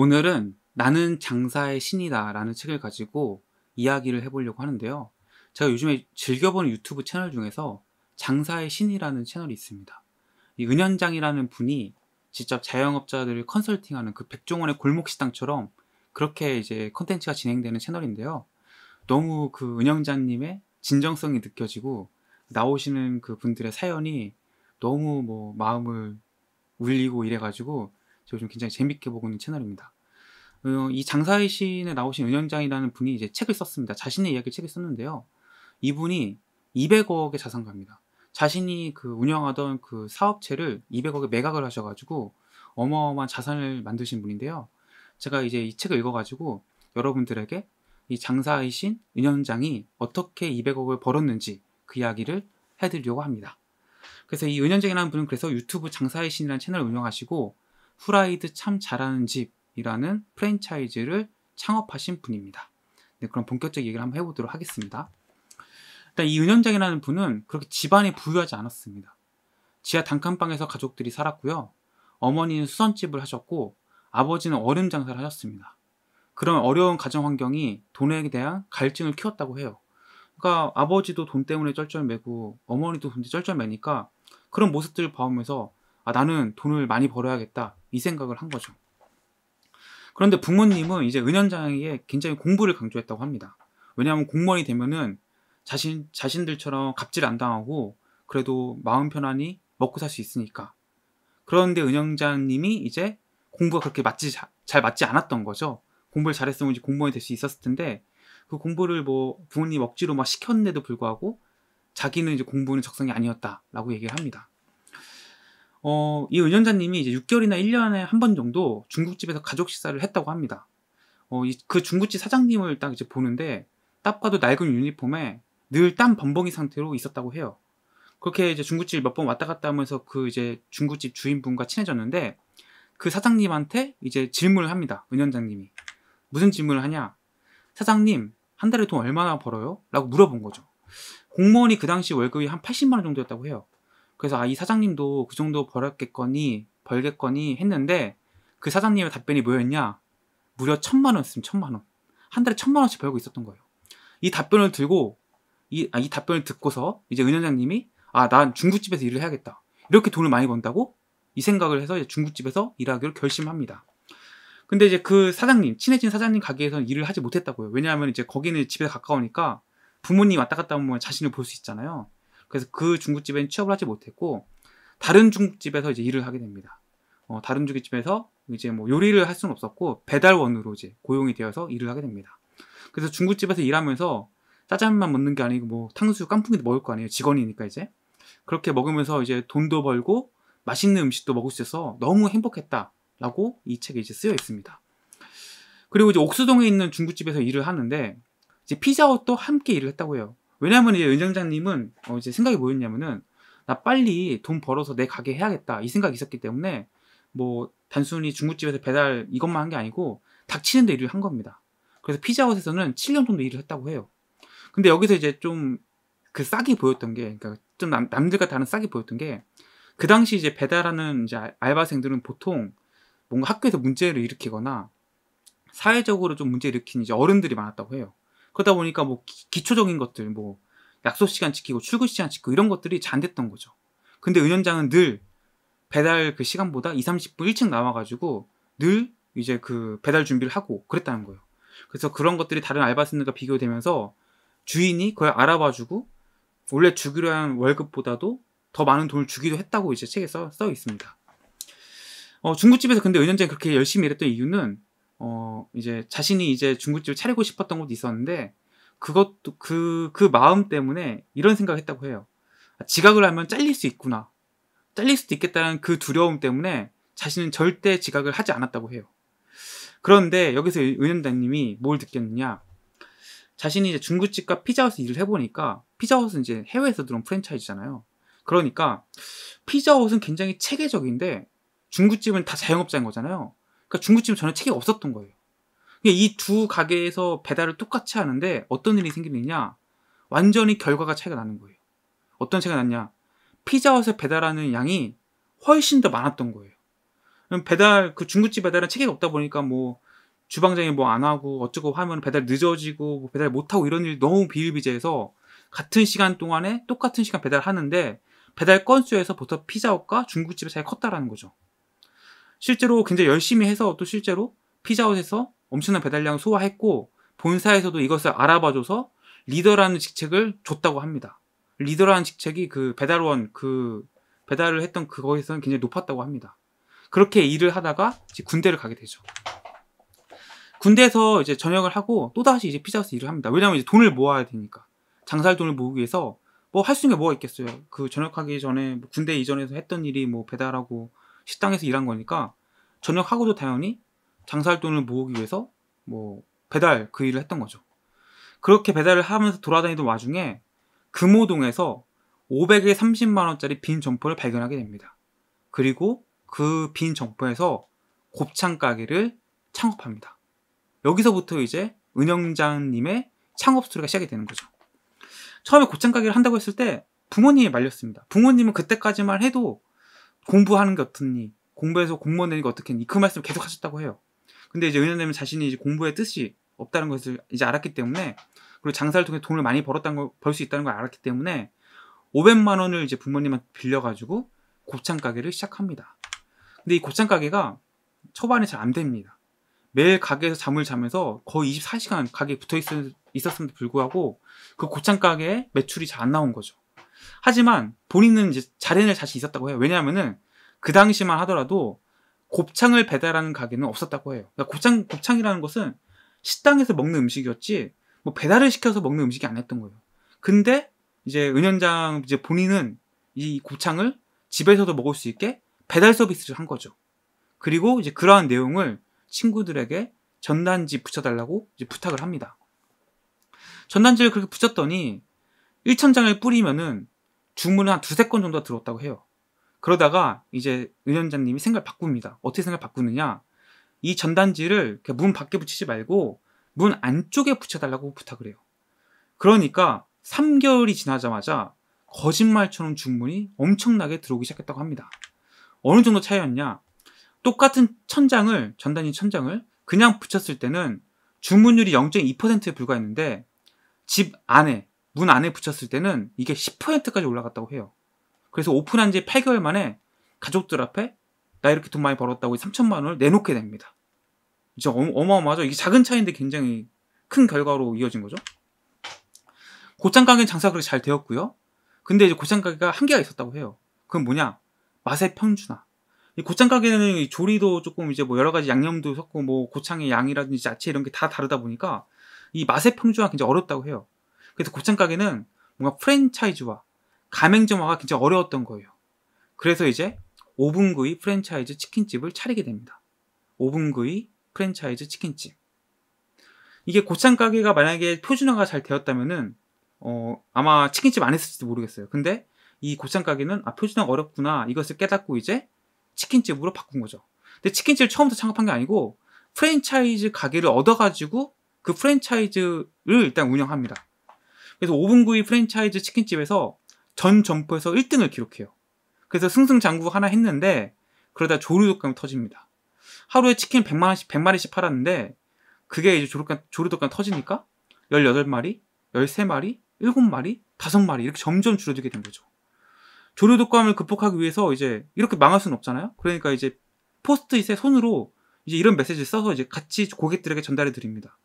오늘은 나는 장사의 신이다 라는 책을 가지고 이야기를 해보려고 하는데요. 제가 요즘에 즐겨보는 유튜브 채널 중에서 장사의 신이라는 채널이 있습니다. 이 은현장이라는 분이 직접 자영업자들을 컨설팅하는 그 백종원의 골목식당처럼 그렇게 이제 컨텐츠가 진행되는 채널인데요. 너무 그 은영자님의 진정성이 느껴지고 나오시는 그 분들의 사연이 너무 뭐 마음을 울리고 이래가지고 제가 좀 굉장히 재밌게 보고 있는 채널입니다. 어, 이 장사의 신에 나오신 은영장이라는 분이 이제 책을 썼습니다. 자신의 이야기 를 책을 썼는데요. 이분이 200억의 자산가입니다. 자신이 그 운영하던 그 사업체를 200억에 매각을 하셔가지고 어마어마한 자산을 만드신 분인데요. 제가 이제 이 책을 읽어가지고 여러분들에게 이장사의신 은현장이 어떻게 200억을 벌었는지 그 이야기를 해드리려고 합니다. 그래서 이 은현장이라는 분은 그래서 유튜브 장사의신이라는 채널을 운영하시고 후라이드 참 잘하는 집이라는 프랜차이즈를 창업하신 분입니다. 네, 그럼 본격적 얘기를 한번 해보도록 하겠습니다. 일단 이 은현장이라는 분은 그렇게 집안이 부유하지 않았습니다. 지하 단칸방에서 가족들이 살았고요. 어머니는 수선집을 하셨고 아버지는 얼음 장사를 하셨습니다. 그런 어려운 가정 환경이 돈에 대한 갈증을 키웠다고 해요. 그러니까 아버지도 돈 때문에 쩔쩔매고 어머니도 돈 때문에 쩔쩔매니까 그런 모습들을 봐오면서 아, 나는 돈을 많이 벌어야겠다. 이 생각을 한 거죠. 그런데 부모님은 이제 은연장에 굉장히 공부를 강조했다고 합니다. 왜냐하면 공무원이 되면은 자신, 자신들처럼 갑질 안 당하고 그래도 마음 편안히 먹고 살 수 있으니까. 그런데 은영장님이 이제 공부가 그렇게 맞지, 잘 맞지 않았던 거죠. 공부를 잘했으면 이제 공무원이 될 수 있었을 텐데 그 공부를 뭐 부모님 억지로 막 시켰는데도 불구하고 자기는 이제 공부는 적성이 아니었다라고 얘기를 합니다. 어, 이 운전자님이 이제 6개월이나 1년에 한 번 정도 중국집에서 가족 식사를 했다고 합니다. 어, 이, 그 중국집 사장님을 딱 이제 보는데 딱 봐도 낡은 유니폼에 늘 땀 범벅이 상태로 있었다고 해요. 그렇게 이제 중국집 몇 번 왔다 갔다 하면서 그 이제 중국집 주인분과 친해졌는데 그 사장님한테 이제 질문을 합니다. 은연장님이. 무슨 질문을 하냐? 사장님, 한 달에 돈 얼마나 벌어요? 라고 물어본 거죠. 공무원이 그 당시 월급이 한 80만 원 정도였다고 해요. 그래서 아, 이 사장님도 그 정도 벌었겠거니, 벌겠거니 했는데 그 사장님의 답변이 뭐였냐? 무려 천만 원 쓰면 천만 원. 한 달에 천만 원씩 벌고 있었던 거예요. 이 답변을 들고, 이, 아, 이 답변을 듣고서 이제 은현장님이 아, 난 중국집에서 일을 해야겠다. 이렇게 돈을 많이 번다고 이 생각을 해서 이제 중국집에서 일하기로 결심합니다. 근데 이제 그 사장님, 친해진 사장님 가게에서는 일을 하지 못했다고요. 왜냐하면 이제 거기는 집에 가까우니까 부모님 왔다 갔다 오면 자신을 볼 수 있잖아요. 그래서 그 중국집엔 취업을 하지 못했고 다른 중국집에서 이제 일을 하게 됩니다. 어, 다른 중국집에서 이제 뭐 요리를 할 수는 없었고 배달원으로 이제 고용이 되어서 일을 하게 됩니다. 그래서 중국집에서 일하면서 짜장면 만 먹는 게 아니고 뭐 탕수육 깐풍기도 먹을 거 아니에요. 직원이니까 이제 그렇게 먹으면서 이제 돈도 벌고 맛있는 음식도 먹을 수 있어서 너무 행복했다라고 이 책에 이제 쓰여 있습니다. 그리고 이제 옥수동에 있는 중국집에서 일을 하는데 이제 피자헛도 함께 일을 했다고 해요. 왜냐면 이제 은장장님은 어 이제 생각이 뭐였냐면은 나 빨리 돈 벌어서 내 가게 해야겠다 이 생각이 있었기 때문에 뭐 단순히 중국집에서 배달 이것만 한 게 아니고 닥치는데 일을 한 겁니다. 그래서 피자헛에서는 7년 정도 일을 했다고 해요. 근데 여기서 이제 좀그 싹이 보였던 게, 그러니까 좀 남, 남들과 다른 싹이 보였던 게, 그 당시 이제 배달하는 이제 알바생들은 보통 뭔가 학교에서 문제를 일으키거나 사회적으로 좀 문제 일으킨 이제 어른들이 많았다고 해요. 그러다 보니까 뭐 기, 초적인 것들 뭐 약속 시간 지키고 출근 시간 지키고 이런 것들이 잔됐던 거죠. 근데 은연장은 늘 배달 그 시간보다 2, 30분 일찍 나와가지고 늘 이제 그 배달 준비를 하고 그랬다는 거예요. 그래서 그런 것들이 다른 알바생들과 비교되면서 주인이 그걸 알아봐주고 원래 주기로 한 월급보다도 더 많은 돈을 주기도 했다고 이제 책에 써, 써 있습니다. 어, 중국집에서 근데 은연장 이 그렇게 열심히 일했던 이유는 어 이제 자신이 이제 중국집을 차리고 싶었던 것도 있었는데 그것도 그그 그 마음 때문에 이런 생각했다고 을 해요. 아, 지각을 하면 잘릴 수 있구나. 잘릴 수도 있겠다는 그 두려움 때문에 자신은 절대 지각을 하지 않았다고 해요. 그런데 여기서 은연단님이 뭘 느꼈느냐? 자신이 이제 중국집과 피자헛에서 일을 해보니까 피자헛은 이제 해외에서 들어온 프랜차이즈잖아요. 그러니까 피자헛은 굉장히 체계적인데 중국집은 다 자영업자인 거잖아요. 그러니까 중국집 전혀 책이 없었던 거예요. 그러니까 이두 가게에서 배달을 똑같이 하는데 어떤 일이 생기느냐? 완전히 결과가 차이가 나는 거예요. 어떤 차이가 났냐? 피자헛에 배달하는 양이 훨씬 더 많았던 거예요. 배달 그 중국집 배달은 체계 없다 보니까 뭐 주방장이 뭐 안 하고 어쩌고 하면 배달 늦어지고 뭐 배달 못 하고 이런 일이 너무 비일비재해서 같은 시간 동안에 똑같은 시간 배달하는데 배달 건수에서 보통 피자헛과 중국집의 차이가 컸다라는 거죠. 실제로 굉장히 열심히 해서 또 실제로 피자헛에서 엄청난 배달량 소화했고 본사에서도 이것을 알아봐줘서 리더라는 직책을 줬다고 합니다. 리더라는 직책이 그 배달원 그 배달을 했던 그거에서는 굉장히 높았다고 합니다. 그렇게 일을 하다가 군대를 가게 되죠. 군대에서 이제 전역을 하고 또다시 이제 피자헛에서 일을 합니다. 왜냐하면 이제 돈을 모아야 되니까. 장사할 돈을 모으기 위해서 뭐 할 수 있는 게 뭐가 있겠어요. 그 전역하기 전에 뭐 군대 이전에서 했던 일이 뭐 배달하고 식당에서 일한 거니까 저녁 하고도 당연히 장사할 돈을 모으기 위해서 뭐 배달 그 일을 했던 거죠. 그렇게 배달을 하면서 돌아다니던 와중에 금호동에서 500에 30만 원짜리 빈 점포를 발견하게 됩니다. 그리고 그 빈 점포에서 곱창 가게를 창업합니다. 여기서부터 이제 은영장님의 창업 스토리가 시작이 되는 거죠. 처음에 곱창 가게를 한다고 했을 때 부모님이 말렸습니다. 부모님은 그때까지만 해도 공부하는 게 어떻니? 공부해서 공무원 되는 게 어떻겠니? 그 말씀을 계속 하셨다고 해요. 근데 이제 은연되면 자신이 이제 공부의 뜻이 없다는 것을 이제 알았기 때문에 그리고 장사를 통해 돈을 많이 벌었다는 걸 벌 수 있다는 걸 알았기 때문에 500만 원을 이제 부모님한테 빌려가지고 곱창 가게를 시작합니다. 근데 이 곱창 가게가 초반에 잘 안 됩니다. 매일 가게에서 잠을 자면서 거의 24시간 가게에 붙어 있었, 있었음에도 불구하고 그 곱창 가게에 매출이 잘 안 나온 거죠. 하지만 본인은 이제 잘해낼 자신이 있었다고 해요. 왜냐하면은 그 당시만 하더라도 곱창을 배달하는 가게는 없었다고 해요. 그러니까 곱창, 곱창이라는 것은 식당에서 먹는 음식이었지 뭐 배달을 시켜서 먹는 음식이 아니었던 거예요. 근데 이제 은현장 이제 본인은 이 곱창을 집에서도 먹을 수 있게 배달 서비스를 한 거죠. 그리고 이제 그러한 내용을 친구들에게 전단지 붙여달라고 이제 부탁을 합니다. 전단지를 그렇게 붙였더니 1천장을 뿌리면은 주문을 한 두세 건 정도 들었다고 해요. 그러다가 이제 은연장님이 생각을 바꿉니다. 어떻게 생각을 바꾸느냐? 이 전단지를 문 밖에 붙이지 말고 문 안쪽에 붙여달라고 부탁을 해요. 그러니까 3개월이 지나자마자 거짓말처럼 주문이 엄청나게 들어오기 시작했다고 합니다. 어느 정도 차이였냐? 똑같은 천장을, 전단지 천장을 그냥 붙였을 때는 주문율이 0.2%에 불과했는데 집 안에 문 안에 붙였을 때는 이게 10%까지 올라갔다고 해요. 그래서 오픈한 지 8개월 만에 가족들 앞에 나 이렇게 돈 많이 벌었다고 3천만 원을 내놓게 됩니다. 이제 어마어마하죠. 이게 작은 차이인데 굉장히 큰 결과로 이어진 거죠. 고창 가게 장사가 그렇게 잘 되었고요. 근데 이제 고창 가게가 한계가 있었다고 해요. 그건 뭐냐? 맛의 평준화. 이 고창 가게는 조리도 조금 이제 뭐 여러 가지 양념도 섞고 뭐 고창의 양이라든지 야채 이런 게 다 다르다 보니까 이 맛의 평준화 굉장히 어렵다고 해요. 그래서 곱창 가게는 뭔가 프랜차이즈와 가맹점화가 굉장히 어려웠던 거예요. 그래서 이제 오븐구이 프랜차이즈 치킨집을 차리게 됩니다. 오븐구이 프랜차이즈 치킨집. 이게 곱창 가게가 만약에 표준화가 잘 되었다면은 어, 아마 치킨집 안 했을지도 모르겠어요. 근데 이곱창 가게는 아 표준화 가 어렵구나 이것을 깨닫고 이제 치킨집으로 바꾼 거죠. 근데 치킨집을 처음부터 창업한 게 아니고 프랜차이즈 가게를 얻어가지고 그 프랜차이즈를 일단 운영합니다. 그래서 5분구이 프랜차이즈 치킨집에서 전 점포에서 1등을 기록해요. 그래서 승승장구 하나 했는데 그러다 조류독감이 터집니다. 하루에 치킨 100만 원씩 100마리씩 팔았는데 그게 이제 조류독감, 조류독감 터지니까 18마리, 13마리, 7마리, 5마리 이렇게 점점 줄어들게 된 거죠. 조류독감을 극복하기 위해서 이제 이렇게 망할 수는 없잖아요. 그러니까 이제 포스트잇에 손으로 이제 이런 메시지를 써서 이제 같이 고객들에게 전달해 드립니다.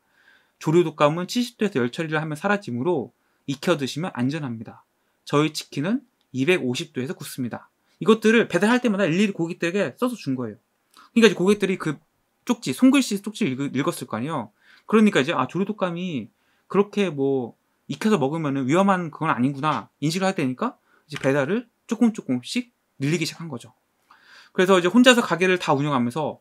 조류독감은 70도에서 열 처리를 하면 사라지므로 익혀 드시면 안전합니다. 저희 치킨은 250도에서 굽습니다. 이것들을 배달할 때마다 일일이 고객들에게 써서 준 거예요. 그러니까 이제 고객들이 그 쪽지, 손글씨 쪽지 읽었을 거 아니에요. 그러니까 이제 아조리독감이 그렇게 뭐 익혀서 먹으면 위험한 그건 아니구나 인식을 할야니까 이제 배달을 조금 조금씩 늘리기 시작한 거죠. 그래서 이제 혼자서 가게를 다 운영하면서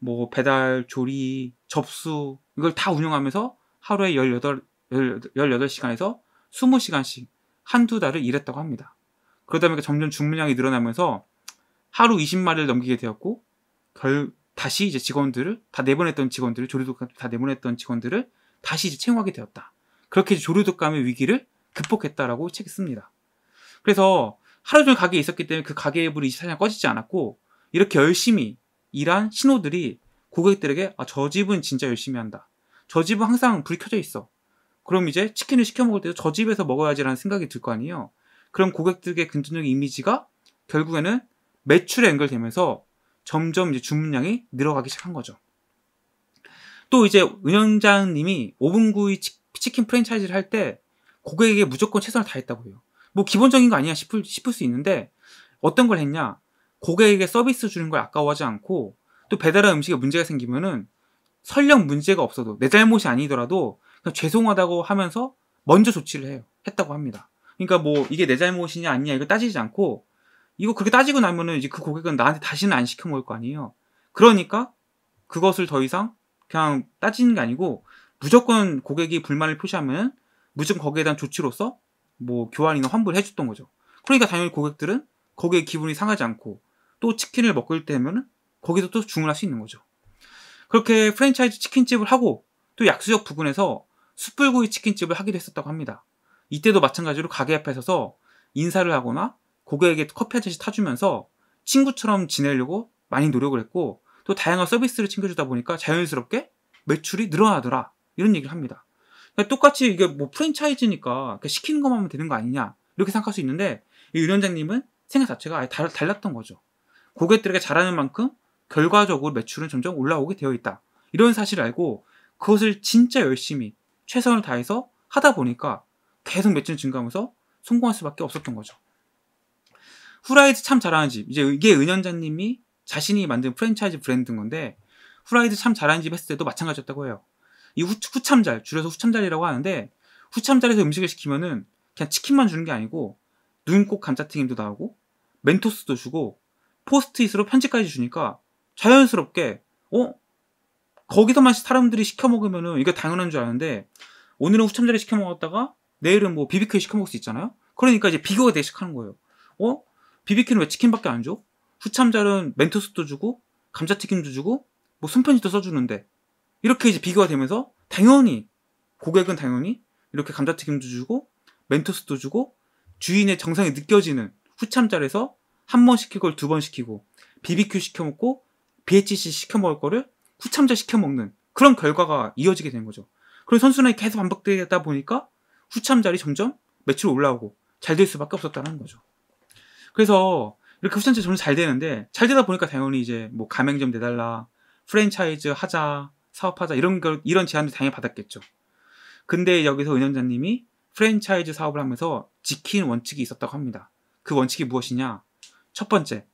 뭐 배달, 조리, 접수 이걸 다 운영하면서 하루에 18, 18시간에서 20시간씩 한두 달을 일했다고 합니다. 그러다 보니까 점점 주문량이 늘어나면서 하루 20마리를 넘기게 되었고 결 다시 이제 직원들을 다 내보냈던 직원들을 조류독감 다 내보냈던 직원들을 다시 이제 채용하게 되었다. 그렇게 조류독감의 위기를 극복했다라고 책이 씁니다. 그래서 하루 종일 가게에 있었기 때문에 그 가게의 불이 24시간 꺼지지 않았고 이렇게 열심히 일한 신호들이 고객들에게 아, 저 집은 진짜 열심히 한다. 저 집은 항상 불이 켜져 있어. 그럼 이제 치킨을 시켜 먹을 때도 저 집에서 먹어야지라는 생각이 들 거 아니에요. 그럼 고객들의 근정적인 이미지가 결국에는 매출에 연결되면서 점점 이제 주문량이 늘어가기 시작한 거죠. 또 이제 운영자님이 5분 구이 치킨 프랜차이즈를 할 때 고객에게 무조건 최선을 다했다고 해요. 뭐 기본적인 거 아니야 싶을, 싶을 수 있는데 어떤 걸 했냐? 고객에게 서비스 주는 걸 아까워하지 않고 또 배달한 음식에 문제가 생기면은 설령 문제가 없어도 내 잘못이 아니더라도 죄송하다고 하면서 먼저 조치를 해요. 했다고 합니다. 그러니까 뭐 이게 내 잘못이냐 아니냐 이거 따지지 않고 이거 그렇게 따지고 나면은 이제 그 고객은 나한테 다시는 안 시켜 먹을 거 아니에요. 그러니까 그것을 더 이상 그냥 따지는 게 아니고 무조건 고객이 불만을 표시하면 무조건 거기에 대한 조치로서 뭐 교환이나 환불을 해줬던 거죠. 그러니까 당연히 고객들은 거기에 기분이 상하지 않고 또 치킨을 먹을 때면은 거기서 또 주문할 수 있는 거죠. 그렇게 프랜차이즈 치킨집을 하고 또 약수역 부근에서 숯불구이 치킨집을 하기로 했었다고 합니다. 이때도 마찬가지로 가게 앞에 서서 인사를 하거나 고객에게 커피 한 잔씩 타주면서 친구처럼 지내려고 많이 노력을 했고 또 다양한 서비스를 챙겨주다 보니까 자연스럽게 매출이 늘어나더라 이런 얘기를 합니다. 그러니까 똑같이 이게 뭐 프랜차이즈니까 시키는 것만 하면 되는 거 아니냐 이렇게 생각할 수 있는데 이 위원장님은 생각 자체가 아예 달, 달랐던 거죠. 고객들에게 잘하는 만큼 결과적으로 매출은 점점 올라오게 되어 있다. 이런 사실을 알고 그것을 진짜 열심히 최선을 다해서 하다 보니까 계속 매출 증가하면서 성공할 수밖에 없었던 거죠. 후라이드 참 잘하는 집. 이제 이게 은연자님이 자신이 만든 프랜차이즈 브랜드인 건데 후라이드 참 잘하는 집 했을 때도 마찬가지였다고 해요. 이 후, 참잘 줄여서 후참잘이라고 하는데 후참잘에서 음식을 시키면은 그냥 치킨만 주는 게 아니고 눈 꼭 감자튀김도 나오고 멘토스도 주고 포스트잇으로 편지까지 주니까 자연스럽게 어 거기서만 사람들이 시켜 먹으면은 이게 당연한 줄 아는데 오늘은 후참자리 시켜 먹었다가 내일은 뭐 비비큐 시켜 먹을 수 있잖아요. 그러니까 이제 비교가 대식하는 거예요. 어? 비비큐는 왜 치킨밖에 안 줘? 후참자는 멘토스도 주고 감자튀김도 주고 뭐 손편지도 써주는데 이렇게 이제 비교가 되면서 당연히 고객은 당연히 이렇게 감자튀김도 주고 멘토스도 주고 주인의 정상이 느껴지는 후참자리에서 한 번 시킬 걸 두 번 시키고 BBQ 시켜 먹고 BHC 시켜 먹을 거를 후참자 시켜 먹는 그런 결과가 이어지게 된 거죠. 그리고 선순환이 계속 반복되다 보니까 후참자리 점점 매출 이 올라오고 잘 될 수밖에 없었다는 거죠. 그래서 이렇게 후참자 점점 잘 되는데 잘 되다 보니까 당연히 이제 뭐 가맹점 내달라, 프랜차이즈 하자, 사업하자 이런 걸 이런 제안도 당연히 받았겠죠. 근데 여기서 은연자님이 프랜차이즈 사업을 하면서 지킨 원칙이 있었다고 합니다. 그 원칙이 무엇이냐? 첫 번째,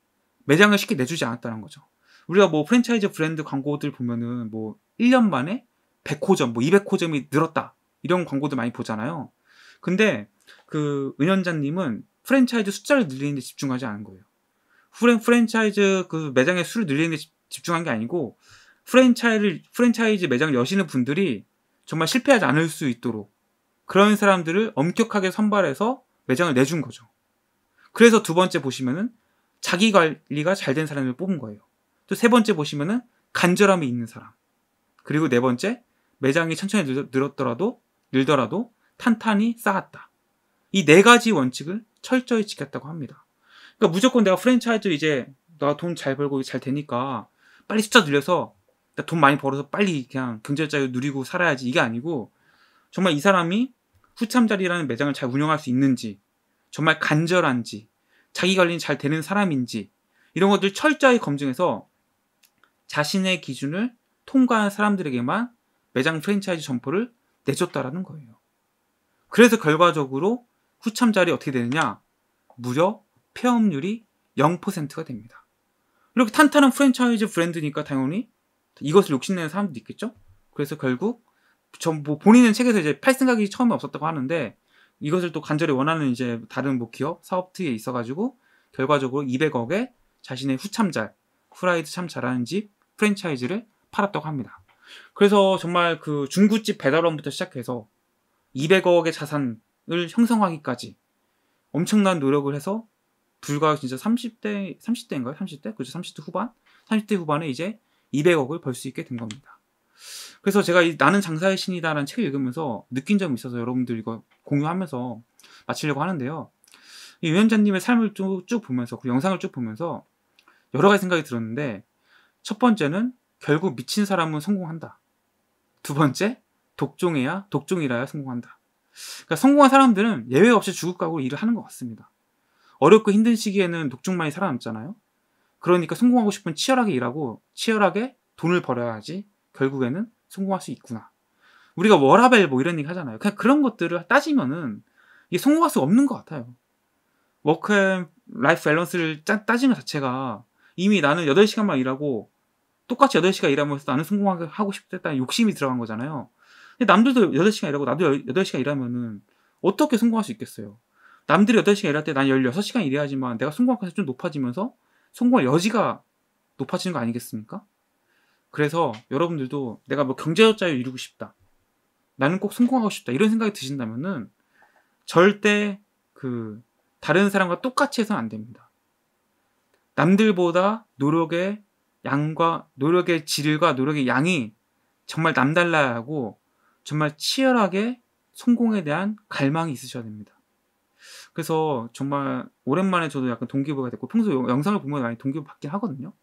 매장을 쉽게 내주지 않았다는 거죠. 우리가 뭐 프랜차이즈 브랜드 광고들 보면은 뭐 1년 만에 100호점, 뭐 200호점이 늘었다. 이런 광고들 많이 보잖아요. 근데 그 은연자님은 프랜차이즈 숫자를 늘리는 데 집중하지 않은 거예요. 프랜, 프랜차이즈 그 매장의 수를 늘리는 데 집중한 게 아니고 프랜차이즈, 프랜차이즈 매장을 여시는 분들이 정말 실패하지 않을 수 있도록 그런 사람들을 엄격하게 선발해서 매장을 내준 거죠. 그래서 두 번째 보시면은 자기 관리가 잘 된 사람을 뽑은 거예요. 또세 번째 보시면은 간절함이 있는 사람. 그리고 네 번째 매장이 천천히 늘었더라도 늘더라도 탄탄히 쌓았다. 이 네 가지 원칙을 철저히 지켰다고 합니다. 그러니까 무조건 내가 프랜차이즈 이제 나 돈 잘 벌고 잘 되니까 빨리 숫자 늘려서 돈 많이 벌어서 빨리 그냥 경제자유 누리고 살아야지 이게 아니고 정말 이 사람이 후참자리라는 매장을 잘 운영할 수 있는지 정말 간절한지 자기 관리는 잘 되는 사람인지 이런 것들 철저히 검증해서 자신의 기준을 통과한 사람들에게만 매장 프랜차이즈 점포를 내줬다라는 거예요. 그래서 결과적으로 후참자리 어떻게 되느냐? 무려 폐업률이 0%가 됩니다. 이렇게 탄탄한 프랜차이즈 브랜드니까 당연히 이것을 욕심내는 사람도 있겠죠? 그래서 결국 전뭐 본인은 책에서 이제 팔 생각이 처음에 없었다고 하는데 이것을 또 간절히 원하는 이제 다른 뭐 기업 사업트에 있어가지고 결과적으로 200억에 자신의 후참잘 후라이드 참 잘하는 집 프랜차이즈를 팔았다고 합니다. 그래서 정말 그중구집 배달원부터 시작해서 200억의 자산을 형성하기까지 엄청난 노력을 해서 불과 진짜 30대 30대인가요? 30대? 그죠? 30대 후반? 30대 후반에 이제 200억을 벌 수 있게 된 겁니다. 그래서 제가 이 나는 장사의 신이다라는 책을 읽으면서 느낀 점이 있어서 여러분들 이거 공유하면서 마치려고 하는데요. 이 위원장님의 삶을 쭉, 쭉 보면서 그 영상을 쭉 보면서 여러 가지 생각이 들었는데 첫 번째는 결국 미친 사람은 성공한다. 두 번째, 독종이야, 독종이라야 성공한다. 그러니까 성공한 사람들은 예외 없이 죽을 각오로 일을 하는 것 같습니다. 어렵고 힘든 시기에는 독종만이 살아남잖아요. 그러니까 성공하고 싶은 치열하게 일하고 치열하게 돈을 벌어야지 결국에는 성공할 수 있구나. 우리가 워라벨 뭐 이런 얘기 하잖아요. 그냥 그런 것들을 따지면은 이게 성공할 수 없는 것 같아요. 워크앤 라이프 밸런스를 따지는 자체가 이미 나는 8시간만 일하고 똑같이 8시간 일하면서 나는 성공하고 게하 싶겠다는 욕심이 들어간 거잖아요. 근데 남들도 8시간 일하고 나도 8시간 일하면은 어떻게 성공할 수 있겠어요? 남들이 8시간 일할 때 난 16시간 일해야지만 내가 성공할 가능성이 좀 높아지면서 성공할 여지가 높아지는 거 아니겠습니까? 그래서 여러분들도 내가 뭐 경제적 자유 이루고 싶다. 나는 꼭 성공하고 싶다. 이런 생각이 드신다면은 절대 그 다른 사람과 똑같이 해서는 안 됩니다. 남들보다 노력에 양과 노력의 질과 노력의 양이 정말 남달라야 하고 정말 치열하게 성공에 대한 갈망이 있으셔야 됩니다. 그래서 정말 오랜만에 저도 약간 동기부여가 됐고 평소 영상을 보면 많이 동기부여 받긴 하거든요.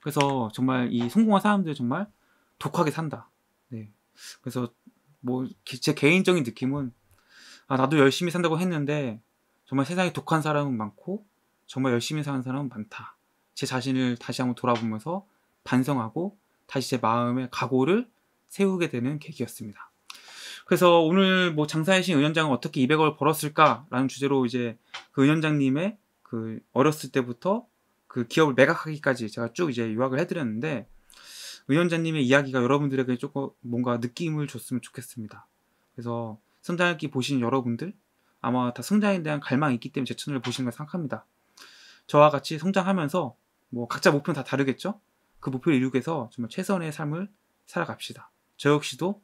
그래서 정말 이 성공한 사람들 정말 독하게 산다. 네. 그래서 뭐 제 개인적인 느낌은 아 나도 열심히 산다고 했는데 정말 세상에 독한 사람은 많고 정말 열심히 사는 사람은 많다. 제 자신을 다시 한번 돌아보면서 반성하고 다시 제 마음의 각오를 세우게 되는 계기였습니다. 그래서 오늘 뭐장사해신 은연장은 어떻게 200억을 벌었을까라는 주제로 이제 그 은연장님의 그 어렸을 때부터 그 기업을 매각하기까지 제가 쭉 이제 요약을 해드렸는데 은연장님의 이야기가 여러분들에게 조금 뭔가 느낌을 줬으면 좋겠습니다. 그래서 성장기 보신 여러분들 아마 다 성장에 대한 갈망이 있기 때문에 제 채널을 보시는 걸 생각합니다. 저와 같이 성장하면서 뭐 각자 목표는 다 다르겠죠? 그 목표를 이루기 위해서 정말 최선의 삶을 살아갑시다. 저 역시도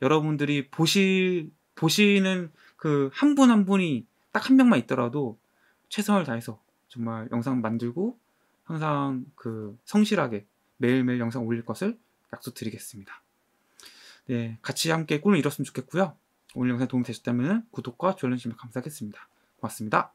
여러분들이 보실 보시는 그 한 분한 한 분이 딱 한 명만 있더라도 최선을 다해서 정말 영상 만들고 항상 그 성실하게 매일매일 영상 올릴 것을 약속드리겠습니다. 네, 같이 함께 꿈을 이뤘으면 좋겠고요. 오늘 영상 도움이 되셨다면 구독과 좋아요 주시면 감사하겠습니다. 고맙습니다.